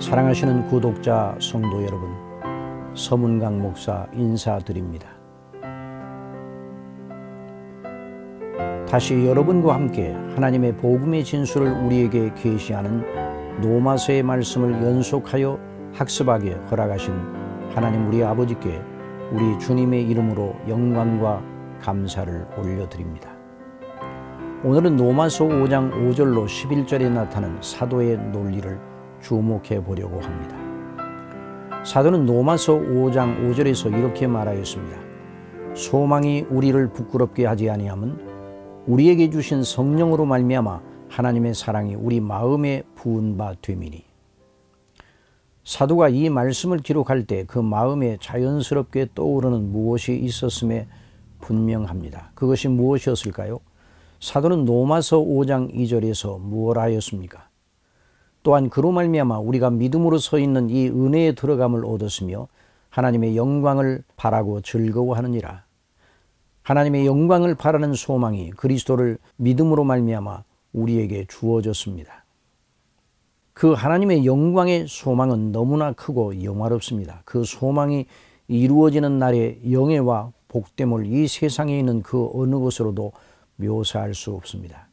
사랑하시는 구독자 성도 여러분, 서문강 목사 인사드립니다. 다시 여러분과 함께 하나님의 복음의 진수를 우리에게 계시하는 노마서의 말씀을 연속하여 학습하게 허락하신 하나님 우리 아버지께 우리 주님의 이름으로 영광과 감사를 올려드립니다. 오늘은 노마서 5장 5절로 11절에 나타난 사도의 논리를 주목해 보려고 합니다. 사도는 노마서 5장 5절에서 이렇게 말하였습니다. 소망이 우리를 부끄럽게 하지 아니함은 우리에게 주신 성령으로 말미암아 하나님의 사랑이 우리 마음에 부은 바 되미니. 사도가 이 말씀을 기록할 때 그 마음에 자연스럽게 떠오르는 무엇이 있었음에 분명합니다. 그것이 무엇이었을까요? 사도는 노마서 5장 2절에서 무엇 하였습니까? 또한 그로 말미암아 우리가 믿음으로 서 있는 이 은혜의 들어감을 얻었으며 하나님의 영광을 바라고 즐거워하느니라. 하나님의 영광을 바라는 소망이 그리스도를 믿음으로 말미암아 우리에게 주어졌습니다. 그 하나님의 영광의 소망은 너무나 크고 영화롭습니다. 그 소망이 이루어지는 날의 영예와 복됨을 이 세상에 있는 그 어느 것으로도 묘사할 수 없습니다.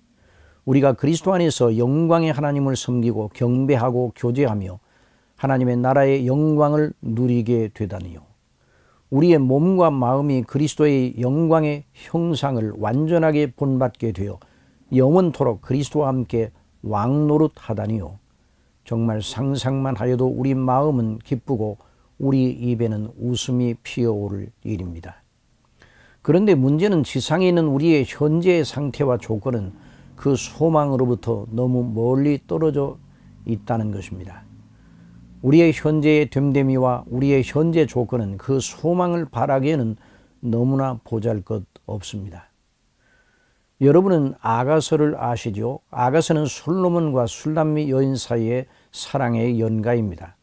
우리가 그리스도 안에서 영광의 하나님을 섬기고 경배하고 교제하며 하나님의 나라의 영광을 누리게 되다니요. 우리의 몸과 마음이 그리스도의 영광의 형상을 완전하게 본받게 되어 영원토록 그리스도와 함께 왕노릇 하다니요. 정말 상상만 하여도 우리 마음은 기쁘고 우리 입에는 웃음이 피어오를 일입니다. 그런데 문제는 지상에 있는 우리의 현재의 상태와 조건은 그 소망으로부터 너무 멀리 떨어져 있다는 것입니다. 우리의 현재의 됨됨이와 우리의 현재 조건은 그 소망을 바라기에는 너무나 보잘 것 없습니다. 여러분은 아가서를 아시죠? 아가서는 솔로몬과 술람미 여인 사이의 사랑의 연가입니다.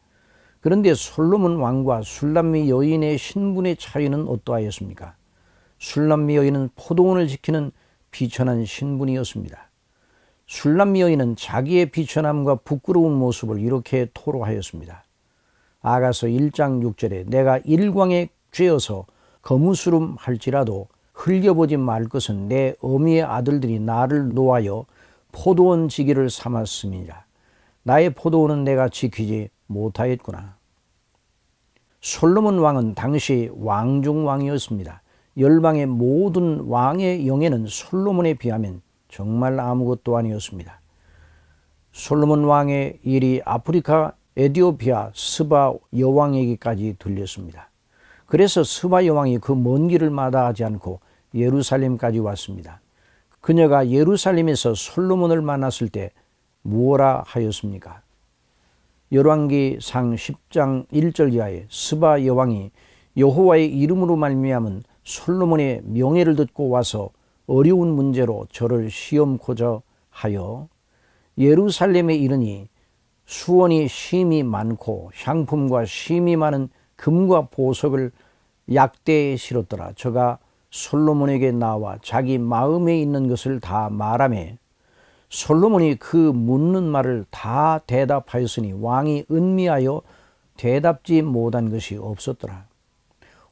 그런데 솔로몬 왕과 술람미 여인의 신분의 차이는 어떠하였습니까? 술람미 여인은 포도원을 지키는 비천한 신분이었습니다. 술람 여인은 자기의 비천함과 부끄러운 모습을 이렇게 토로하였습니다. 아가서 1장 6절에 내가 일광에 죄어서 거무스름 할지라도 흘려보지 말 것은 내 어미의 아들들이 나를 놓아여 포도원 지기를 삼았음이라. 나의 포도원은 내가 지키지 못하였구나. 솔로몬 왕은 당시 왕중 왕이었습니다. 열방의 모든 왕의 영예는 솔로몬에 비하면 정말 아무것도 아니었습니다. 솔로몬 왕의 일이 아프리카 에디오피아 스바 여왕에게까지 들렸습니다. 그래서 스바 여왕이 그 먼 길을 마다하지 않고 예루살렘까지 왔습니다. 그녀가 예루살렘에서 솔로몬을 만났을 때 무엇라 하였습니까? 열왕기 상 10장 1절 이하에 스바 여왕이 여호와의 이름으로 말미암은 솔로몬의 명예를 듣고 와서 어려운 문제로 저를 시험코자 하여 예루살렘에 이르니 수원이 심이 많고 향품과 심이 많은 금과 보석을 약대에 실었더라. 저가 솔로몬에게 나와 자기 마음에 있는 것을 다 말하며 솔로몬이 그 묻는 말을 다 대답하였으니 왕이 은미하여 대답지 못한 것이 없었더라.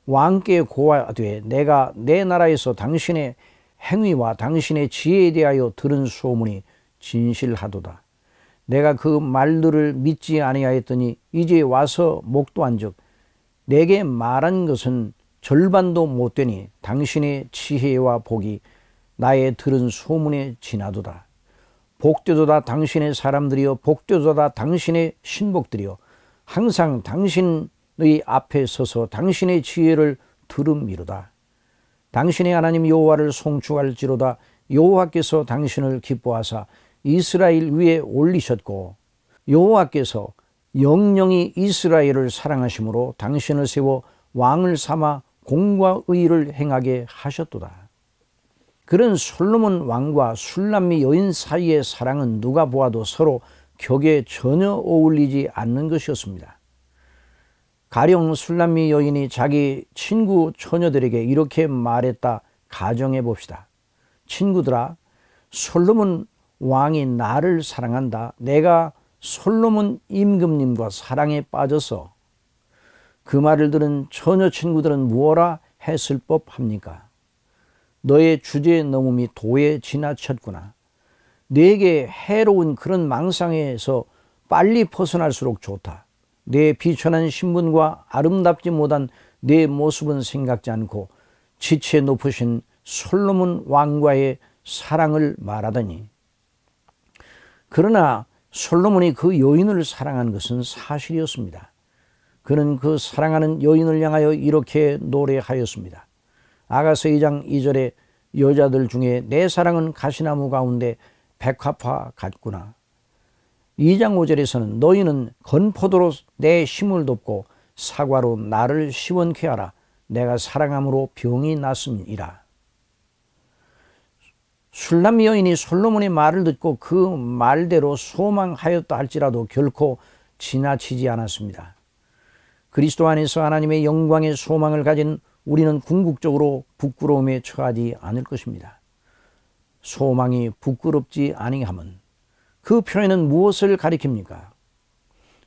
왕께 고하되 내가 내 나라에서 당신의 행위와 당신의 지혜에 대하여 들은 소문이 진실하도다. 내가 그 말들을 믿지 아니하였더니 이제 와서 목도한즉 내게 말한 것은 절반도 못 되니 당신의 지혜와 복이 나의 들은 소문에 지나도다. 복되도다 당신의 사람들이여 복되도다 당신의 신복들이여 항상 당신 너희 앞에 서서 당신의 지혜를 들음이로다. 당신의 하나님 여호와를 송축할지로다. 여호와께서 당신을 기뻐하사 이스라엘 위에 올리셨고 여호와께서 영영이 이스라엘을 사랑하심으로 당신을 세워 왕을 삼아 공과 의를 행하게 하셨도다. 그런 솔로몬 왕과 술람미 여인 사이의 사랑은 누가 보아도 서로 격에 전혀 어울리지 않는 것이었습니다. 가령 술람미 여인이 자기 친구 처녀들에게 이렇게 말했다 가정해 봅시다. 친구들아, 솔로몬 왕이 나를 사랑한다. 내가 솔로몬 임금님과 사랑에 빠져서 그 말을 들은 처녀 친구들은 무엇라 했을 법합니까? 너의 주제에 넘음이 도에 지나쳤구나. 내게 해로운 그런 망상에서 빨리 벗어날수록 좋다. 내 비천한 신분과 아름답지 못한 내 모습은 생각지 않고 지체 높으신 솔로몬 왕과의 사랑을 말하더니 그러나 솔로몬이 그 여인을 사랑한 것은 사실이었습니다. 그는 그 사랑하는 여인을 향하여 이렇게 노래하였습니다. 아가서 2장 2절에 여자들 중에 내 사랑은 가시나무 가운데 백합화 같구나. 2장 5절에서는 너희는 건포도로 내 힘을 돕고 사과로 나를 시원케 하라. 내가 사랑함으로 병이 났음이라. 술람 여인이 솔로몬의 말을 듣고 그 말대로 소망하였다 할지라도 결코 지나치지 않았습니다. 그리스도 안에서 하나님의 영광의 소망을 가진 우리는 궁극적으로 부끄러움에 처하지 않을 것입니다. 소망이 부끄럽지 아니함은 그 표현은 무엇을 가리킵니까?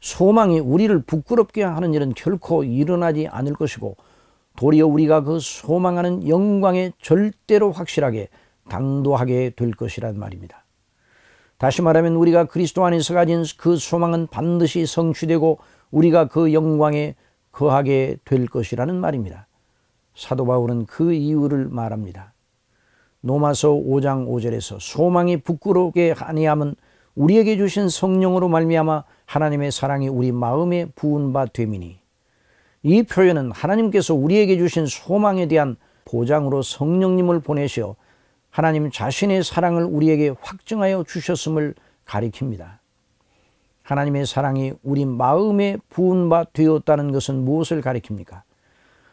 소망이 우리를 부끄럽게 하는 일은 결코 일어나지 않을 것이고 도리어 우리가 그 소망하는 영광에 절대로 확실하게 당도하게 될 것이란 말입니다. 다시 말하면 우리가 그리스도 안에서 가진 그 소망은 반드시 성취되고 우리가 그 영광에 거하게 될 것이라는 말입니다. 사도 바울은 그 이유를 말합니다. 노마서 5장 5절에서 소망이 부끄럽게 아니함은 우리에게 주신 성령으로 말미암아 하나님의 사랑이 우리 마음에 부은 바 되미니 이 표현은 하나님께서 우리에게 주신 소망에 대한 보장으로 성령님을 보내시어 하나님 자신의 사랑을 우리에게 확증하여 주셨음을 가리킵니다. 하나님의 사랑이 우리 마음에 부은 바 되었다는 것은 무엇을 가리킵니까?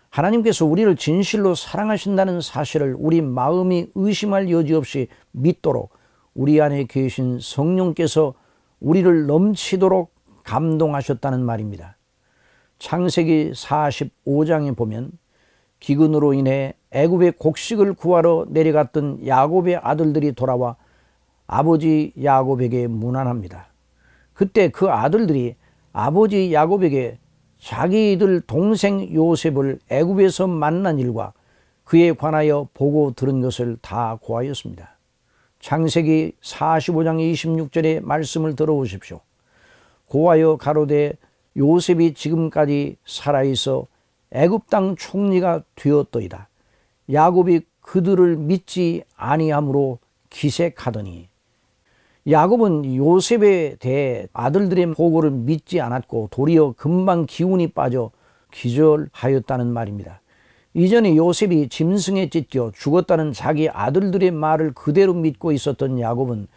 하나님께서 우리를 진실로 사랑하신다는 사실을 우리 마음이 의심할 여지 없이 믿도록 우리 안에 계신 성령께서 우리를 넘치도록 감동하셨다는 말입니다. 창세기 45장에 보면 기근으로 인해 애굽의 곡식을 구하러 내려갔던 야곱의 아들들이 돌아와 아버지 야곱에게 무난합니다. 그때 그 아들들이 아버지 야곱에게 자기들 동생 요셉을 애굽에서 만난 일과 그에 관하여 보고 들은 것을 다 고하였습니다. 창세기 45장 26절의 말씀을 들어보십시오. 고하여 가로되 요셉이 지금까지 살아있어 애굽 땅 총리가 되었더이다. 야곱이 그들을 믿지 아니함으로 기색하더니 야곱은 요셉에 대해 아들들의 보고를 믿지 않았고 도리어 금방 기운이 빠져 기절하였다는 말입니다. 이전에 요셉이 짐승에 찢겨 죽었다는 자기 아들들의 말을 그대로 믿고 있었던 야곱은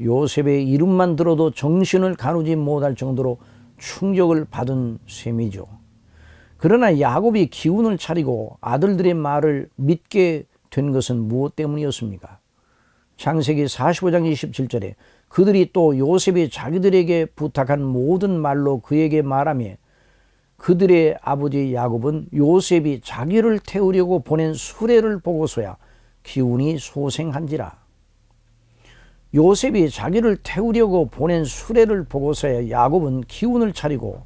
요셉의 이름만 들어도 정신을 가누지 못할 정도로 충격을 받은 셈이죠. 그러나 야곱이 기운을 차리고 아들들의 말을 믿게 된 것은 무엇 때문이었습니까? 창세기 45장 27절에 그들이 또 요셉이 자기들에게 부탁한 모든 말로 그에게 말하며 그들의 아버지 야곱은 요셉이 자기를 태우려고 보낸 수레를 보고서야 기운이 소생한지라. 요셉이 자기를 태우려고 보낸 수레를 보고서야 야곱은 기운을 차리고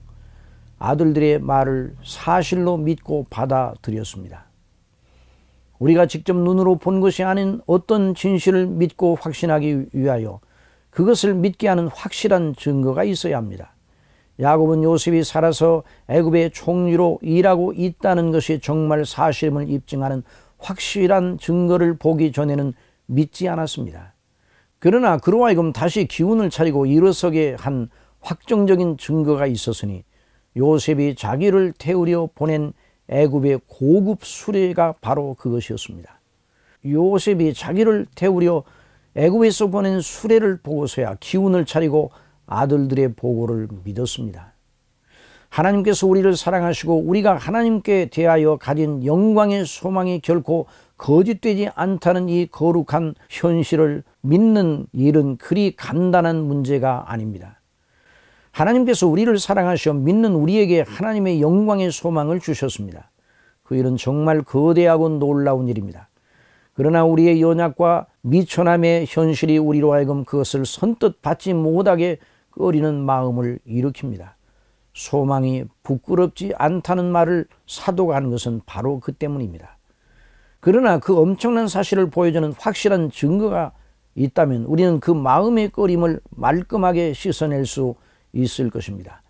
아들들의 말을 사실로 믿고 받아들였습니다. 우리가 직접 눈으로 본 것이 아닌 어떤 진실을 믿고 확신하기 위하여 그것을 믿게 하는 확실한 증거가 있어야 합니다. 야곱은 요셉이 살아서 애굽의 총리로 일하고 있다는 것이 정말 사실임을 입증하는 확실한 증거를 보기 전에는 믿지 않았습니다. 그러나 그로 하여금 다시 기운을 차리고 일어서게 한 확정적인 증거가 있었으니 요셉이 자기를 태우려 보낸 애굽의 고급 수레가 바로 그것이었습니다. 요셉이 자기를 태우려 애굽에서 보낸 수레를 보고서야 기운을 차리고 아들들의 보고를 믿었습니다. 하나님께서 우리를 사랑하시고 우리가 하나님께 대하여 가진 영광의 소망이 결코 거짓되지 않다는 이 거룩한 현실을 믿는 일은 그리 간단한 문제가 아닙니다. 하나님께서 우리를 사랑하시어 믿는 우리에게 하나님의 영광의 소망을 주셨습니다. 그 일은 정말 거대하고 놀라운 일입니다. 그러나 우리의 연약과 미천함의 현실이 우리로 하여금 그것을 선뜻 받지 못하게 꺼리는 마음을 일으킵니다. 소망이 부끄럽지 않다는 말을 사도가 하는 것은 바로 그 때문입니다. 그러나 그 엄청난 사실을 보여주는 확실한 증거가 있다면 우리는 그 마음의 꺼림을 말끔하게 씻어낼 수 있을 것입니다.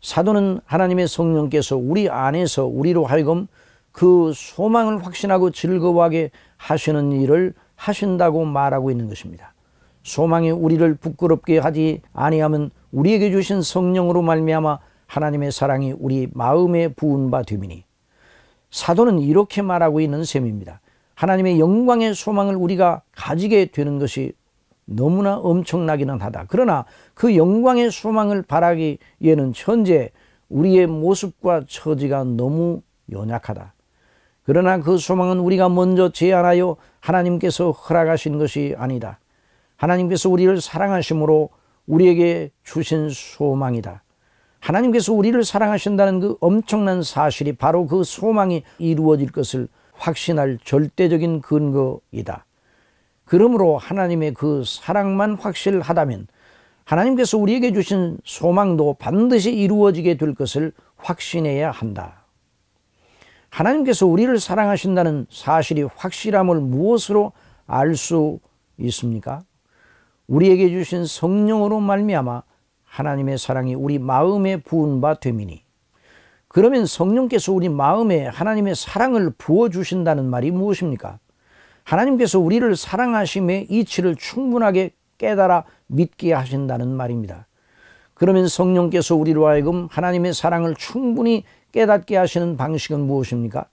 사도는 하나님의 성령께서 우리 안에서 우리로 하여금 그 소망을 확신하고 즐거워하게 하시는 일을 하신다고 말하고 있는 것입니다. 소망이 우리를 부끄럽게 하지 아니하면 우리에게 주신 성령으로 말미암아 하나님의 사랑이 우리 마음에 부은 바 되미니 사도는 이렇게 말하고 있는 셈입니다. 하나님의 영광의 소망을 우리가 가지게 되는 것이 너무나 엄청나기는 하다. 그러나 그 영광의 소망을 바라기에는 현재 우리의 모습과 처지가 너무 연약하다. 그러나 그 소망은 우리가 먼저 제안하여 하나님께서 허락하신 것이 아니다. 하나님께서 우리를 사랑하심으로 우리에게 주신 소망이다. 하나님께서 우리를 사랑하신다는 그 엄청난 사실이 바로 그 소망이 이루어질 것을 확신할 절대적인 근거이다. 그러므로 하나님의 그 사랑만 확실하다면 하나님께서 우리에게 주신 소망도 반드시 이루어지게 될 것을 확신해야 한다. 하나님께서 우리를 사랑하신다는 사실이 확실함을 무엇으로 알 수 있습니까? 우리에게 주신 성령으로 말미암아 하나님의 사랑이 우리 마음에 부은 바 되미니 그러면 성령께서 우리 마음에 하나님의 사랑을 부어 주신다는 말이 무엇입니까? 하나님께서 우리를 사랑하심의 이치를 충분하게 깨달아 믿게 하신다는 말입니다. 그러면 성령께서 우리로 하여금 하나님의 사랑을 충분히 깨닫게 하시는 방식은 무엇입니까?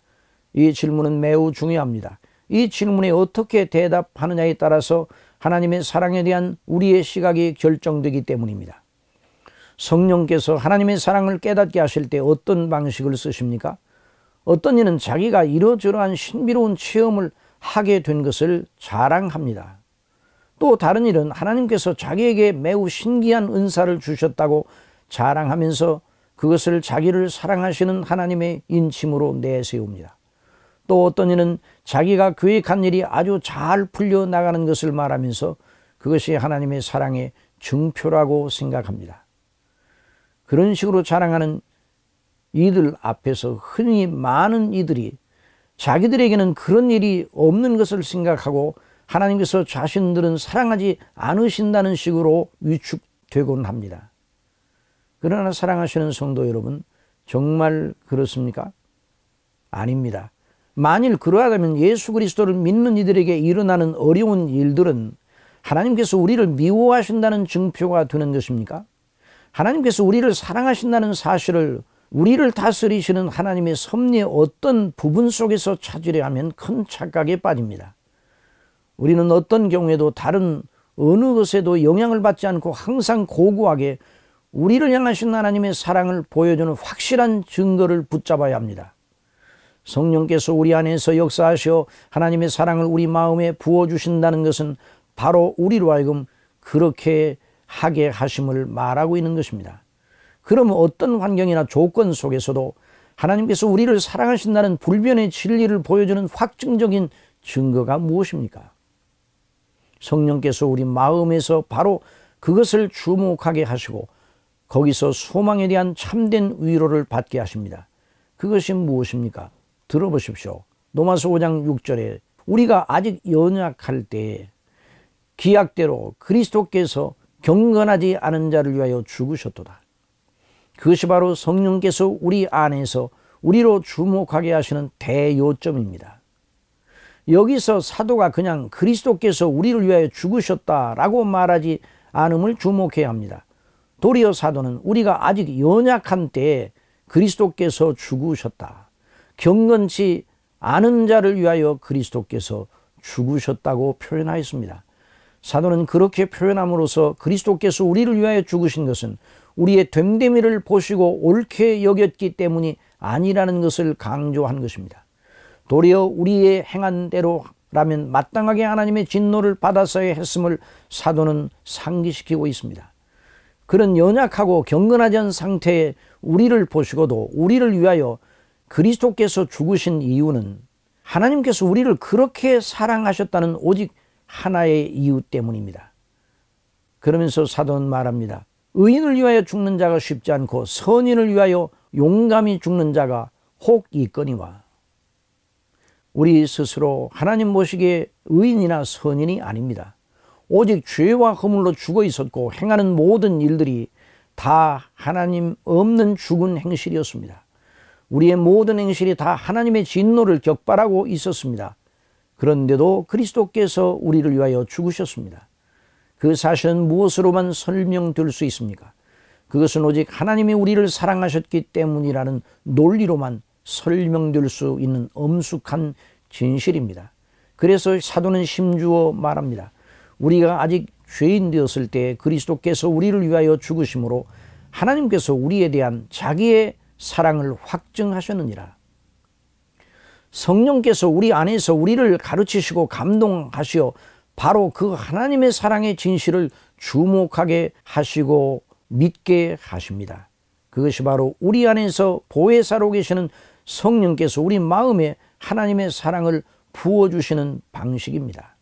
이 질문은 매우 중요합니다. 이 질문에 어떻게 대답하느냐에 따라서 하나님의 사랑에 대한 우리의 시각이 결정되기 때문입니다. 성령께서 하나님의 사랑을 깨닫게 하실 때 어떤 방식을 쓰십니까? 어떤 이는 자기가 이러저러한 신비로운 체험을 하게 된 것을 자랑합니다. 또 다른 일은 하나님께서 자기에게 매우 신기한 은사를 주셨다고 자랑하면서 그것을 자기를 사랑하시는 하나님의 인침으로 내세웁니다. 또 어떤 이는 자기가 계획한 일이 아주 잘 풀려나가는 것을 말하면서 그것이 하나님의 사랑의 증표라고 생각합니다. 그런 식으로 자랑하는 이들 앞에서 흔히 많은 이들이 자기들에게는 그런 일이 없는 것을 생각하고 하나님께서 자신들은 사랑하지 않으신다는 식으로 위축되곤 합니다. 그러나 사랑하시는 성도 여러분, 정말 그렇습니까? 아닙니다. 만일 그러하다면 예수 그리스도를 믿는 이들에게 일어나는 어려운 일들은 하나님께서 우리를 미워하신다는 증표가 되는 것입니까? 하나님께서 우리를 사랑하신다는 사실을 우리를 다스리시는 하나님의 섭리의 어떤 부분 속에서 찾으려 하면 큰 착각에 빠집니다. 우리는 어떤 경우에도 다른 어느 것에도 영향을 받지 않고 항상 고고하게 우리를 향하신 하나님의 사랑을 보여주는 확실한 증거를 붙잡아야 합니다. 성령께서 우리 안에서 역사하셔 하나님의 사랑을 우리 마음에 부어주신다는 것은 바로 우리로 하여금 그렇게 하게 하심을 말하고 있는 것입니다. 그럼 어떤 환경이나 조건 속에서도 하나님께서 우리를 사랑하신다는 불변의 진리를 보여주는 확증적인 증거가 무엇입니까? 성령께서 우리 마음에서 바로 그것을 주목하게 하시고 거기서 소망에 대한 참된 위로를 받게 하십니다. 그것이 무엇입니까? 들어보십시오. 노마서 5장 6절에 우리가 아직 연약할 때 기약대로 그리스도께서 경건하지 않은 자를 위하여 죽으셨도다. 그것이 바로 성령께서 우리 안에서 우리로 주목하게 하시는 대요점입니다. 여기서 사도가 그냥 그리스도께서 우리를 위하여 죽으셨다라고 말하지 않음을 주목해야 합니다. 도리어 사도는 우리가 아직 연약한 때에 그리스도께서 죽으셨다. 경건치 않은 자를 위하여 그리스도께서 죽으셨다고 표현하였습니다. 사도는 그렇게 표현함으로써 그리스도께서 우리를 위하여 죽으신 것은 우리의 됨됨이를 보시고 옳게 여겼기 때문이 아니라는 것을 강조한 것입니다. 도리어 우리의 행한 대로라면 마땅하게 하나님의 진노를 받아서야 했음을 사도는 상기시키고 있습니다. 그런 연약하고 경건하지 않은 상태에 우리를 보시고도 우리를 위하여 그리스도께서 죽으신 이유는 하나님께서 우리를 그렇게 사랑하셨다는 오직 하나의 이유 때문입니다. 그러면서 사도는 말합니다. 의인을 위하여 죽는 자가 쉽지 않고 선인을 위하여 용감히 죽는 자가 혹 있거니와 우리 스스로 하나님 모시기에 의인이나 선인이 아닙니다. 오직 죄와 허물로 죽어 있었고 행하는 모든 일들이 다 하나님 없는 죽은 행실이었습니다. 우리의 모든 행실이 다 하나님의 진노를 격발하고 있었습니다. 그런데도 그리스도께서 우리를 위하여 죽으셨습니다. 그 사실은 무엇으로만 설명될 수 있습니까? 그것은 오직 하나님이 우리를 사랑하셨기 때문이라는 논리로만 설명될 수 있는 엄숙한 진실입니다. 그래서 사도는 심주어 말합니다. 우리가 아직 죄인 되었을 때 그리스도께서 우리를 위하여 죽으심으로 하나님께서 우리에 대한 자기의 사랑을 확증하셨느니라. 성령께서 우리 안에서 우리를 가르치시고 감동하시어 바로 그 하나님의 사랑의 진실을 주목하게 하시고 믿게 하십니다. 그것이 바로 우리 안에서 보혜사로 계시는 성령께서 우리 마음에 하나님의 사랑을 부어주시는 방식입니다.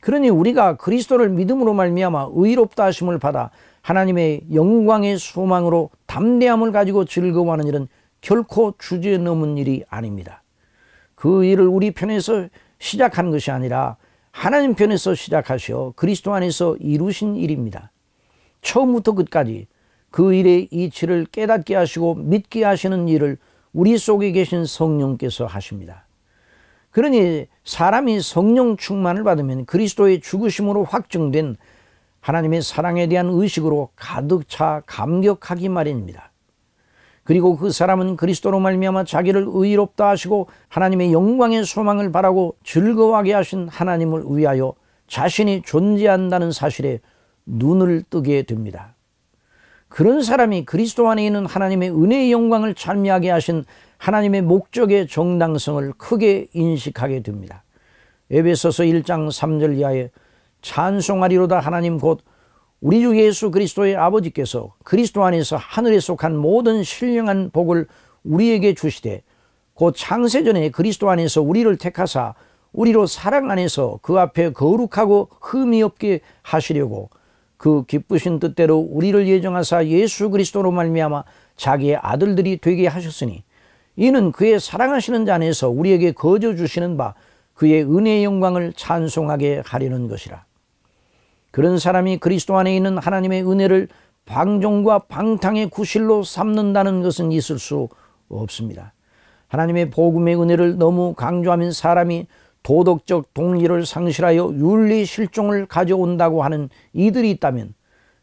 그러니 우리가 그리스도를 믿음으로 말미암아 의롭다 하심을 받아 하나님의 영광의 소망으로 담대함을 가지고 즐거워하는 일은 결코 주제 넘은 일이 아닙니다. 그 일을 우리 편에서 시작한 것이 아니라 하나님 편에서 시작하셔 그리스도 안에서 이루신 일입니다. 처음부터 끝까지 그 일의 이치를 깨닫게 하시고 믿게 하시는 일을 우리 속에 계신 성령께서 하십니다. 그러니 사람이 성령 충만을 받으면 그리스도의 죽으심으로 확정된 하나님의 사랑에 대한 의식으로 가득 차 감격하기 마련입니다. 그리고 그 사람은 그리스도로 말미암아 자기를 의롭다 하시고 하나님의 영광의 소망을 바라고 즐거워하게 하신 하나님을 위하여 자신이 존재한다는 사실에 눈을 뜨게 됩니다. 그런 사람이 그리스도 안에 있는 하나님의 은혜의 영광을 찬미하게 하신 하나님의 목적의 정당성을 크게 인식하게 됩니다. 에베소서 1장 3절 이하에 찬송하리로다 하나님 곧 우리 주 예수 그리스도의 아버지께서 그리스도 안에서 하늘에 속한 모든 신령한 복을 우리에게 주시되 곧 창세전에 그리스도 안에서 우리를 택하사 우리로 사랑 안에서 그 앞에 거룩하고 흠이 없게 하시려고 그 기쁘신 뜻대로 우리를 예정하사 예수 그리스도로 말미암아 자기의 아들들이 되게 하셨으니 이는 그의 사랑하시는 자 안에서 우리에게 거저 주시는 바 그의 은혜의 영광을 찬송하게 하려는 것이라 그런 사람이 그리스도 안에 있는 하나님의 은혜를 방종과 방탕의 구실로 삼는다는 것은 있을 수 없습니다. 하나님의 복음의 은혜를 너무 강조하면 사람이 도덕적 동기를 상실하여 윤리 실종을 가져온다고 하는 이들이 있다면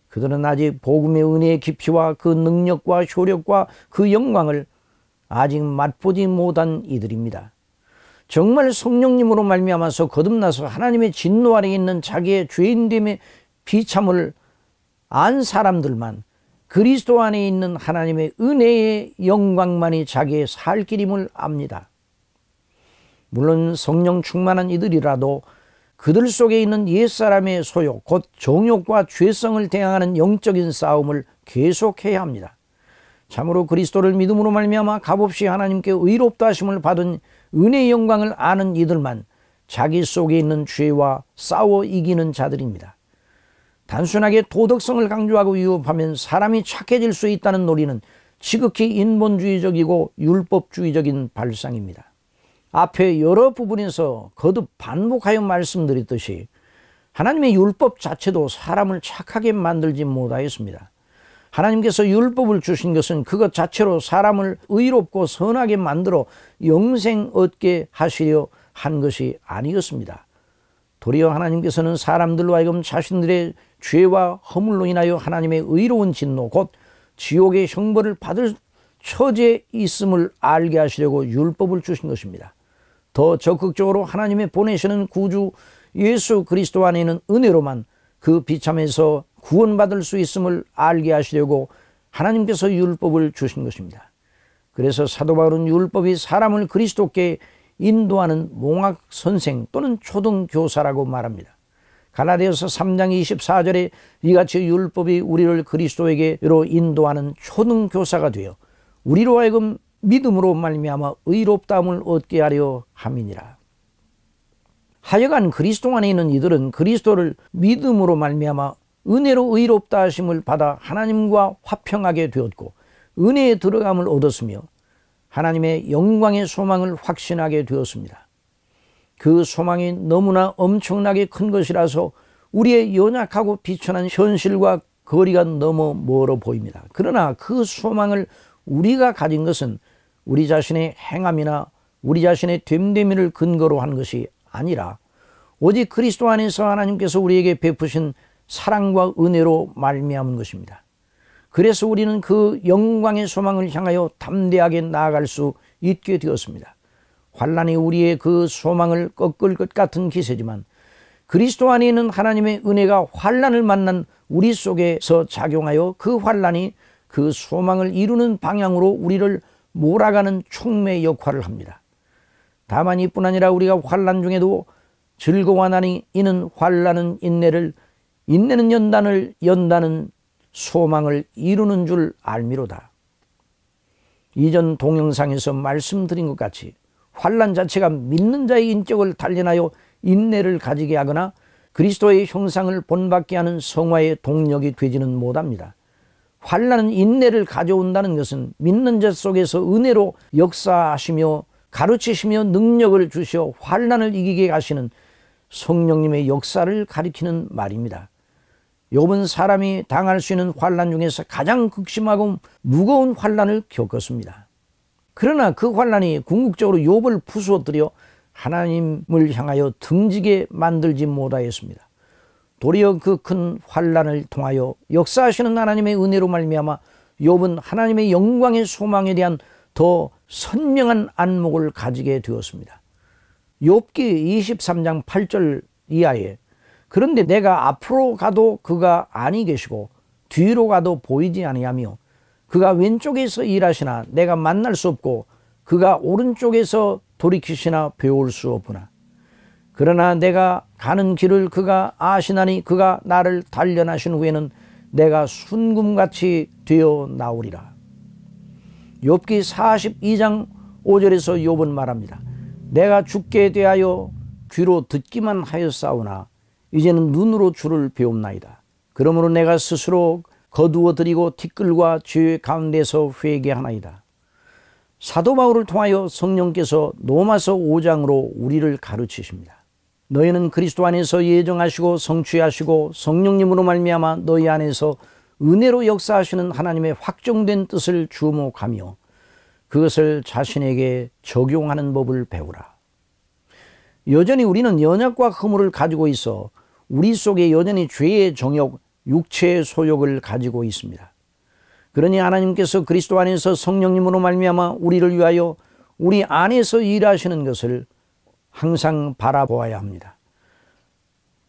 그들은 아직 복음의 은혜의 깊이와 그 능력과 효력과 그 영광을 아직 맛보지 못한 이들입니다. 정말 성령님으로 말미암아서 거듭나서 하나님의 진노 아래 있는 자기의 죄인됨의 비참을 안 사람들만 그리스도 안에 있는 하나님의 은혜의 영광만이 자기의 살 길임을 압니다. 물론 성령 충만한 이들이라도 그들 속에 있는 옛사람의 소욕, 곧 정욕과 죄성을 대항하는 영적인 싸움을 계속해야 합니다. 참으로 그리스도를 믿음으로 말미암아 값없이 하나님께 의롭다 하심을 받은 은혜의 영광을 아는 이들만 자기 속에 있는 죄와 싸워 이기는 자들입니다. 단순하게 도덕성을 강조하고 위협하면 사람이 착해질 수 있다는 논리는 지극히 인본주의적이고 율법주의적인 발상입니다. 앞에 여러 부분에서 거듭 반복하여 말씀드렸듯이 하나님의 율법 자체도 사람을 착하게 만들지 못하였습니다. 하나님께서 율법을 주신 것은 그것 자체로 사람을 의롭고 선하게 만들어 영생 얻게 하시려 한 것이 아니었습니다. 도리어 하나님께서는 사람들로 하여금 자신들의 죄와 허물로 인하여 하나님의 의로운 진노 곧 지옥의 형벌을 받을 처지에 있음을 알게 하시려고 율법을 주신 것입니다. 더 적극적으로 하나님의 보내시는 구주 예수 그리스도 안에 는 은혜로만 그 비참에서 구원받을 수 있음을 알게 하시려고 하나님께서 율법을 주신 것입니다. 그래서 사도 바울은 율법이 사람을 그리스도께 인도하는 몽학 선생 또는 초등 교사라고 말합니다. 갈라디아서 3장 24절에 이같이 율법이 우리를 그리스도에게로 인도하는 초등 교사가 되어 우리로 하여금 믿음으로 말미암아 의롭다함을 얻게 하려 함이니라. 하여간 그리스도 안에 있는 이들은 그리스도를 믿음으로 말미암아 은혜로 의롭다 하심을 받아 하나님과 화평하게 되었고 은혜의 들어감을 얻었으며 하나님의 영광의 소망을 확신하게 되었습니다. 그 소망이 너무나 엄청나게 큰 것이라서 우리의 연약하고 비천한 현실과 거리가 너무 멀어 보입니다. 그러나 그 소망을 우리가 가진 것은 우리 자신의 행함이나 우리 자신의 됨됨이를 근거로 한 것이 아니라 오직 그리스도 안에서 하나님께서 우리에게 베푸신 사랑과 은혜로 말미암은 것입니다. 그래서 우리는 그 영광의 소망을 향하여 담대하게 나아갈 수 있게 되었습니다. 환란이 우리의 그 소망을 꺾을 것 같은 기세지만 그리스도 안에 있는 하나님의 은혜가 환란을 만난 우리 속에서 작용하여 그 환란이 그 소망을 이루는 방향으로 우리를 몰아가는 촉매 역할을 합니다. 다만 이뿐 아니라 우리가 환란 중에도 즐거워하나니 이는 환란은 인내를 인내는 연단을 연다는 소망을 이루는 줄 알미로다. 이전 동영상에서 말씀드린 것 같이 환란 자체가 믿는 자의 인격을 단련하여 인내를 가지게 하거나 그리스도의 형상을 본받게 하는 성화의 동력이 되지는 못합니다. 환란은 인내를 가져온다는 것은 믿는 자 속에서 은혜로 역사하시며 가르치시며 능력을 주시어 환란을 이기게 하시는 성령님의 역사를 가리키는 말입니다. 욥은 사람이 당할 수 있는 환란 중에서 가장 극심하고 무거운 환란을 겪었습니다. 그러나 그 환란이 궁극적으로 욥을 부수어뜨려 하나님을 향하여 등지게 만들지 못하였습니다. 도리어 그 큰 환란을 통하여 역사하시는 하나님의 은혜로 말미암아 욥은 하나님의 영광의 소망에 대한 더 선명한 안목을 가지게 되었습니다. 욥기 23장 8절 이하에 그런데 내가 앞으로 가도 그가 아니 계시고 뒤로 가도 보이지 아니하며 그가 왼쪽에서 일하시나 내가 만날 수 없고 그가 오른쪽에서 돌이키시나 배울 수 없구나. 그러나 내가 가는 길을 그가 아시나니 그가 나를 단련하신 후에는 내가 순금같이 되어 나오리라. 욥기 42장 5절에서 욥은 말합니다. 내가 죽게 대하여 귀로 듣기만 하였사오나 이제는 눈으로 주를 배옵나이다. 그러므로 내가 스스로 거두어 드리고 티끌과 죄 가운데서 회개하나이다. 사도 바울을 통하여 성령께서 로마서 5장으로 우리를 가르치십니다. 너희는 그리스도 안에서 예정하시고 성취하시고 성령님으로 말미암아 너희 안에서 은혜로 역사하시는 하나님의 확정된 뜻을 주목하며 그것을 자신에게 적용하는 법을 배우라. 여전히 우리는 연약과 허물을 가지고 있어 우리 속에 여전히 죄의 정욕, 육체의 소욕을 가지고 있습니다. 그러니 하나님께서 그리스도 안에서 성령님으로 말미암아 우리를 위하여 우리 안에서 일하시는 것을 항상 바라보아야 합니다.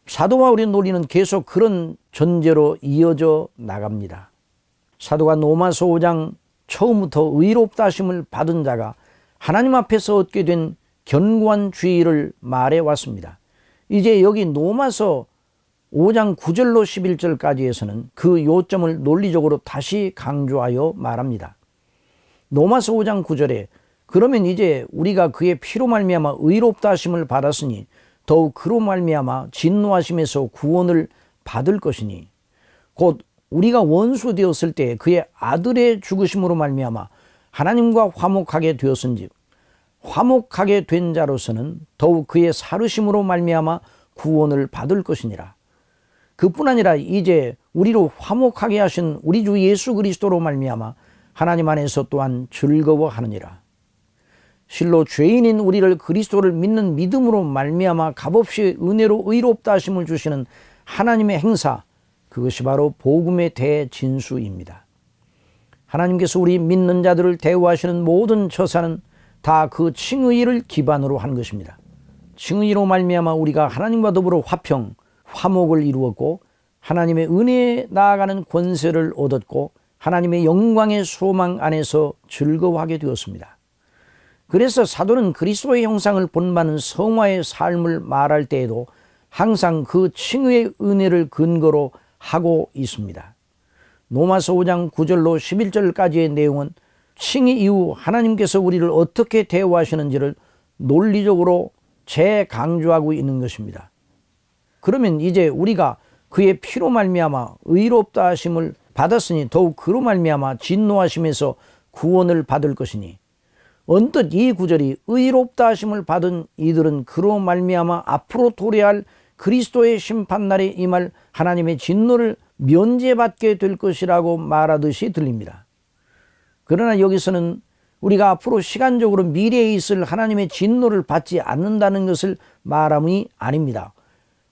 사도 바울의 논리는 계속 그런 전제로 이어져 나갑니다. 사도가 로마서 5장 처음부터 의롭다 심을 받은 자가 하나님 앞에서 얻게 된 견고한 주의를 말해 왔습니다. 이제 여기 로마서 5장 9절로 11절까지에서는 그 요점을 논리적으로 다시 강조하여 말합니다. 노마서 5장 9절에 그러면 이제 우리가 그의 피로 말미암아 의롭다 하심을 받았으니 더욱 그로 말미암아 진노하심에서 구원을 받을 것이니 곧 우리가 원수 되었을 때 그의 아들의 죽으심으로 말미암아 하나님과 화목하게 되었은즉 화목하게 된 자로서는 더욱 그의 사르심으로 말미암아 구원을 받을 것이니라 그뿐 아니라 이제 우리로 화목하게 하신 우리 주 예수 그리스도로 말미암아 하나님 안에서 또한 즐거워하느니라. 실로 죄인인 우리를 그리스도를 믿는 믿음으로 말미암아 값없이 은혜로 의롭다 하심을 주시는 하나님의 행사 그것이 바로 복음의 대진수입니다. 하나님께서 우리 믿는 자들을 대우하시는 모든 처사는 다 그 칭의를 기반으로 한 것입니다. 칭의로 말미암아 우리가 하나님과 더불어 화평, 화목을 이루었고 하나님의 은혜에 나아가는 권세를 얻었고 하나님의 영광의 소망 안에서 즐거워하게 되었습니다. 그래서 사도는 그리스도의 형상을 본받는 성화의 삶을 말할 때에도 항상 그 칭의의 은혜를 근거로 하고 있습니다. 로마서 5장 9절로 11절까지의 내용은 칭의 이후 하나님께서 우리를 어떻게 대우하시는지를 논리적으로 재강조하고 있는 것입니다. 그러면 이제 우리가 그의 피로 말미암아 의롭다 하심을 받았으니 더욱 그로 말미암아 진노하심에서 구원을 받을 것이니 언뜻 이 구절이 의롭다 하심을 받은 이들은 그로 말미암아 앞으로 도래할 그리스도의 심판 날에 이 말 하나님의 진노를 면제받게 될 것이라고 말하듯이 들립니다. 그러나 여기서는 우리가 앞으로 시간적으로 미래에 있을 하나님의 진노를 받지 않는다는 것을 말함이 아닙니다.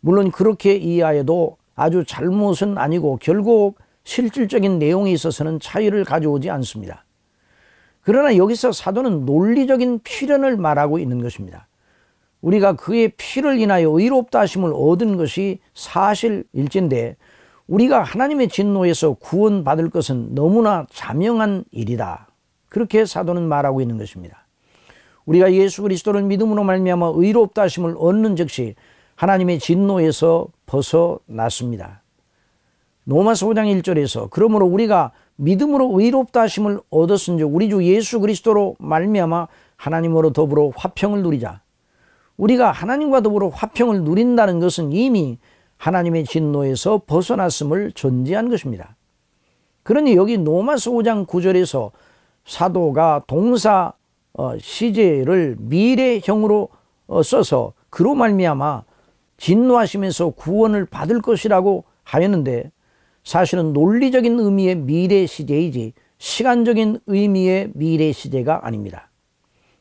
물론 그렇게 이해해도 아주 잘못은 아니고 결국 실질적인 내용에 있어서는 차이를 가져오지 않습니다. 그러나 여기서 사도는 논리적인 필연을 말하고 있는 것입니다. 우리가 그의 피를 인하여 의롭다 하심을 얻은 것이 사실일진데 우리가 하나님의 진노에서 구원받을 것은 너무나 자명한 일이다. 그렇게 사도는 말하고 있는 것입니다. 우리가 예수 그리스도를 믿음으로 말미암아 의롭다 하심을 얻는 즉시 하나님의 진노에서 벗어났습니다. 로마서 5장 1절에서 그러므로 우리가 믿음으로 의롭다 하심을 얻었은즉 우리 주 예수 그리스도로 말미암아 하나님으로 더불어 화평을 누리자. 우리가 하나님과 더불어 화평을 누린다는 것은 이미 하나님의 진노에서 벗어났음을 전제한 것입니다. 그러니 여기 로마서 5장 9절에서 사도가 동사 어, 시제를 미래형으로 어, 써서 그로 말미암아 진노하심에서 구원을 받을 것이라고 하였는데 사실은 논리적인 의미의 미래 시제이지 시간적인 의미의 미래 시제가 아닙니다.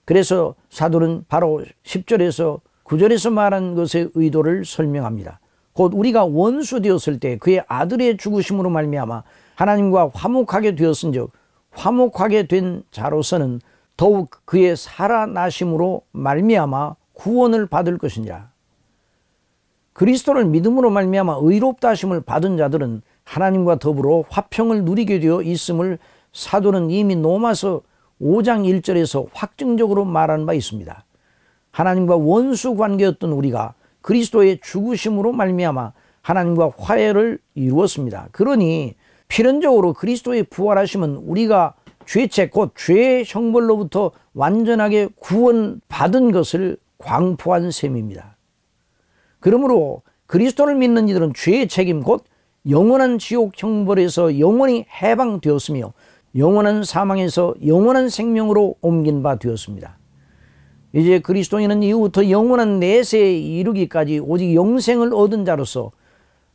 그래서 사도는 바로 10절에서 9절에서 말한 것의 의도를 설명합니다. 곧 우리가 원수 되었을 때 그의 아들의 죽으심으로 말미암아 하나님과 화목하게 되었은즉 화목하게 된 자로서는 더욱 그의 살아나심으로 말미암아 구원을 받을 것이니라. 그리스도를 믿음으로 말미암아 의롭다 하심을 받은 자들은 하나님과 더불어 화평을 누리게 되어 있음을 사도는 이미 로마서 5장 1절에서 확증적으로 말한 바 있습니다. 하나님과 원수 관계였던 우리가 그리스도의 죽으심으로 말미암아 하나님과 화해를 이루었습니다. 그러니 필연적으로 그리스도의 부활하심은 우리가 죄책 곧 죄의 형벌로부터 완전하게 구원받은 것을 광포한 셈입니다. 그러므로 그리스도를 믿는 이들은 죄의 책임 곧 영원한 지옥 형벌에서 영원히 해방되었으며 영원한 사망에서 영원한 생명으로 옮긴 바 되었습니다. 이제 그리스도인은 이후부터 영원한 내세에 이르기까지 오직 영생을 얻은 자로서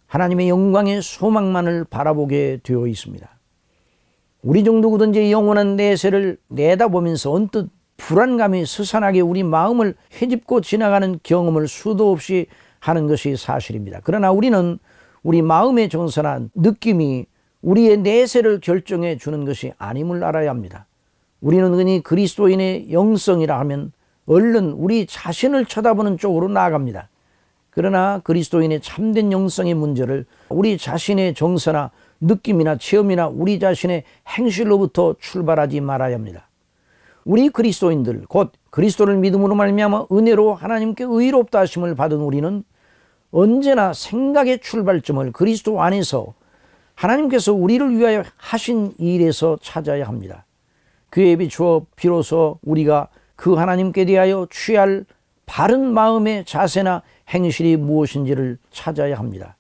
하나님의 영광의 소망만을 바라보게 되어 있습니다. 우리 정도구든지 영원한 내세를 내다보면서 언뜻 불안감이 스산하게 우리 마음을 헤집고 지나가는 경험을 수도 없이 하는 것이 사실입니다. 그러나 우리는 우리 마음의 정서나 느낌이 우리의 내세를 결정해 주는 것이 아님을 알아야 합니다. 우리는 흔히 그리스도인의 영성이라 하면 얼른 우리 자신을 쳐다보는 쪽으로 나아갑니다. 그러나 그리스도인의 참된 영성의 문제를 우리 자신의 정서나 느낌이나 체험이나 우리 자신의 행실로부터 출발하지 말아야 합니다. 우리 그리스도인들 곧 그리스도를 믿음으로 말미암아 은혜로 하나님께 의롭다 하심을 받은 우리는 언제나 생각의 출발점을 그리스도 안에서 하나님께서 우리를 위하여 하신 일에서 찾아야 합니다. 그에 비추어 비로소 우리가 그 하나님께 대하여 취할 바른 마음의 자세나 행실이 무엇인지를 찾아야 합니다.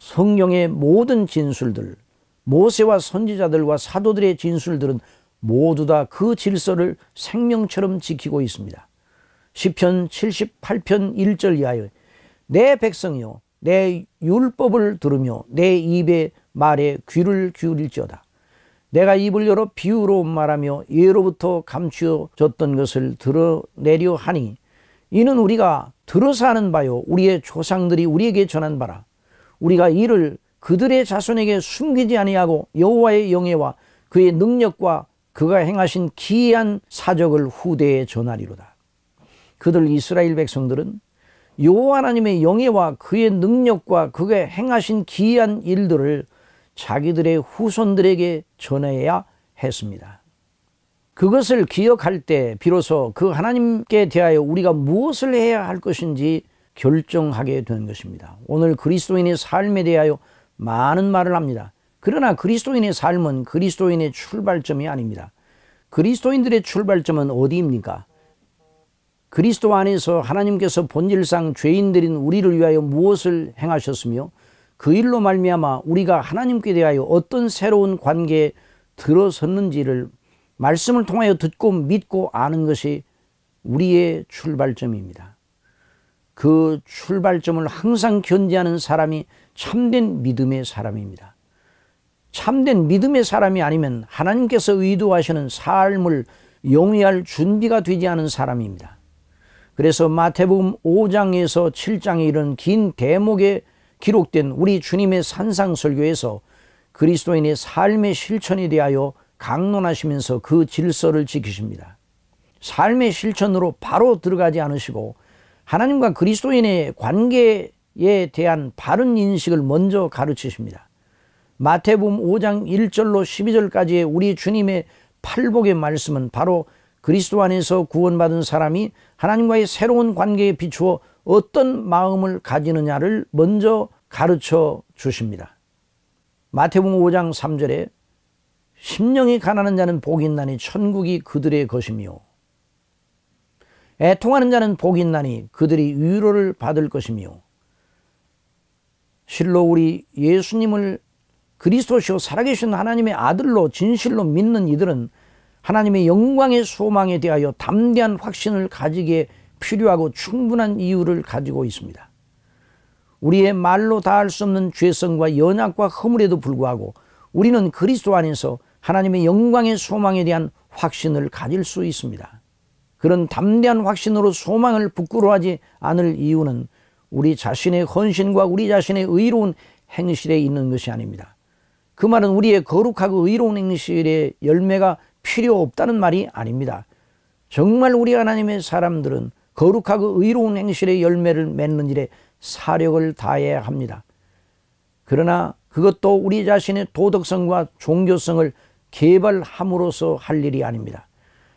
성경의 모든 진술들, 모세와 선지자들과 사도들의 진술들은 모두 다 그 질서를 생명처럼 지키고 있습니다. 시편 78편 1절 이하에 내 백성이요 내 율법을 들으며 내 입의 말에 귀를 기울일지어다. 내가 입을 열어 비유로 말하며 예로부터 감추어졌던 것을 드러내려 하니 이는 우리가 들어서 하는 바요 우리의 조상들이 우리에게 전한 바라 우리가 이를 그들의 자손에게 숨기지 아니하고 여호와의 영예와 그의 능력과 그가 행하신 기이한 사적을 후대에 전하리로다. 그들 이스라엘 백성들은 여호와 하나님의 영예와 그의 능력과 그가 행하신 기이한 일들을 자기들의 후손들에게 전해야 했습니다. 그것을 기억할 때 비로소 그 하나님께 대하여 우리가 무엇을 해야 할 것인지 결정하게 되는 것입니다. 오늘 그리스도인의 삶에 대하여 많은 말을 합니다. 그러나 그리스도인의 삶은 그리스도인의 출발점이 아닙니다. 그리스도인들의 출발점은 어디입니까? 그리스도 안에서 하나님께서 본질상 죄인들인 우리를 위하여 무엇을 행하셨으며 그 일로 말미암아 우리가 하나님께 대하여 어떤 새로운 관계에 들어섰는지를 말씀을 통하여 듣고 믿고 아는 것이 우리의 출발점입니다. 그 출발점을 항상 견지하는 사람이 참된 믿음의 사람입니다. 참된 믿음의 사람이 아니면 하나님께서 의도하시는 삶을 영위할 준비가 되지 않은 사람입니다. 그래서 마태복음 5장에서 7장에 이른 긴 대목에 기록된 우리 주님의 산상설교에서 그리스도인의 삶의 실천에 대하여 강론하시면서 그 질서를 지키십니다. 삶의 실천으로 바로 들어가지 않으시고 하나님과 그리스도인의 관계에 대한 바른 인식을 먼저 가르치십니다. 마태복음 5장 1절로 12절까지의 우리 주님의 팔복의 말씀은 바로 그리스도 안에서 구원받은 사람이 하나님과의 새로운 관계에 비추어 어떤 마음을 가지느냐를 먼저 가르쳐 주십니다. 마태복음 5장 3절에 심령이 가난한 자는 복이 있나니 천국이 그들의 것이며 애통하는 자는 복이 있나니 그들이 위로를 받을 것이며 실로 우리 예수님을 그리스도시요 살아계신 하나님의 아들로 진실로 믿는 이들은 하나님의 영광의 소망에 대하여 담대한 확신을 가지게 필요하고 충분한 이유를 가지고 있습니다. 우리의 말로 다할수 없는 죄성과 연약과 허물에도 불구하고 우리는 그리스도 안에서 하나님의 영광의 소망에 대한 확신을 가질 수 있습니다. 그런 담대한 확신으로 소망을 부끄러워하지 않을 이유는 우리 자신의 헌신과 우리 자신의 의로운 행실에 있는 것이 아닙니다. 그 말은 우리의 거룩하고 의로운 행실의 열매가 필요 없다는 말이 아닙니다. 정말 우리 하나님의 사람들은 거룩하고 의로운 행실의 열매를 맺는 일에 사력을 다해야 합니다. 그러나 그것도 우리 자신의 도덕성과 종교성을 개발함으로써 할 일이 아닙니다.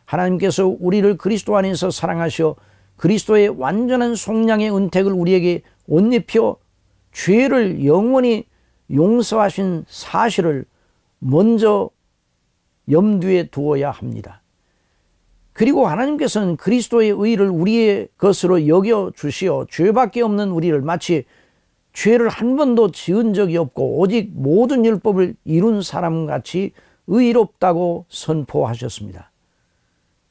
하나님께서 우리를 그리스도 안에서 사랑하시어 그리스도의 완전한 속량의 은택을 우리에게 옷 입혀 죄를 영원히 용서하신 사실을 먼저 염두에 두어야 합니다. 그리고 하나님께서는 그리스도의 의를 우리의 것으로 여겨 주시어 죄밖에 없는 우리를 마치 죄를 한 번도 지은 적이 없고 오직 모든 율법을 이룬 사람 같이 의롭다고 선포하셨습니다.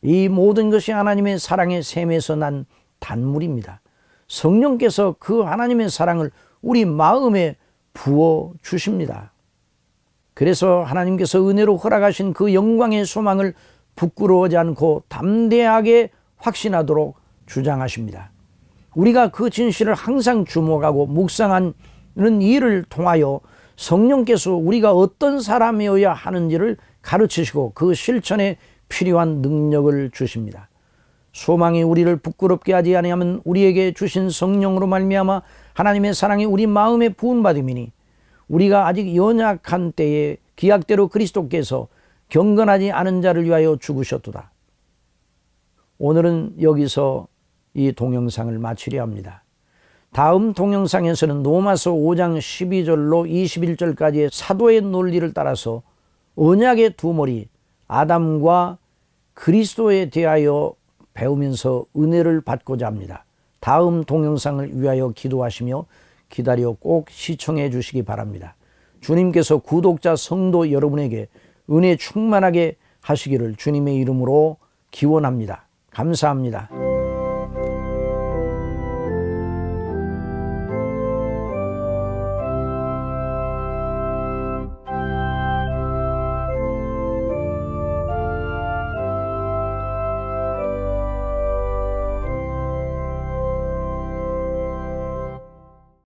이 모든 것이 하나님의 사랑의 샘에서 난 단물입니다. 성령께서 그 하나님의 사랑을 우리 마음에 부어 주십니다. 그래서 하나님께서 은혜로 허락하신 그 영광의 소망을 부끄러워하지 않고 담대하게 확신하도록 주장하십니다. 우리가 그 진실을 항상 주목하고 묵상하는 일을 통하여 성령께서 우리가 어떤 사람이어야 하는지를 가르치시고 그 실천에 필요한 능력을 주십니다. 소망이 우리를 부끄럽게 하지 아니하면 우리에게 주신 성령으로 말미암아 하나님의 사랑이 우리 마음에 부은 받음이니 우리가 아직 연약한 때에 기약대로 그리스도께서 경건하지 않은 자를 위하여 죽으셨도다. 오늘은 여기서 이 동영상을 마치려 합니다. 다음 동영상에서는 로마서 5장 12절로 21절까지의 사도의 논리를 따라서 언약의 두 머리 아담과 그리스도에 대하여 배우면서 은혜를 받고자 합니다. 다음 동영상을 위하여 기도하시며 기다려 꼭 시청해 주시기 바랍니다. 주님께서 구독자 성도 여러분에게 은혜 충만하게 하시기를 주님의 이름으로 기원합니다. 감사합니다.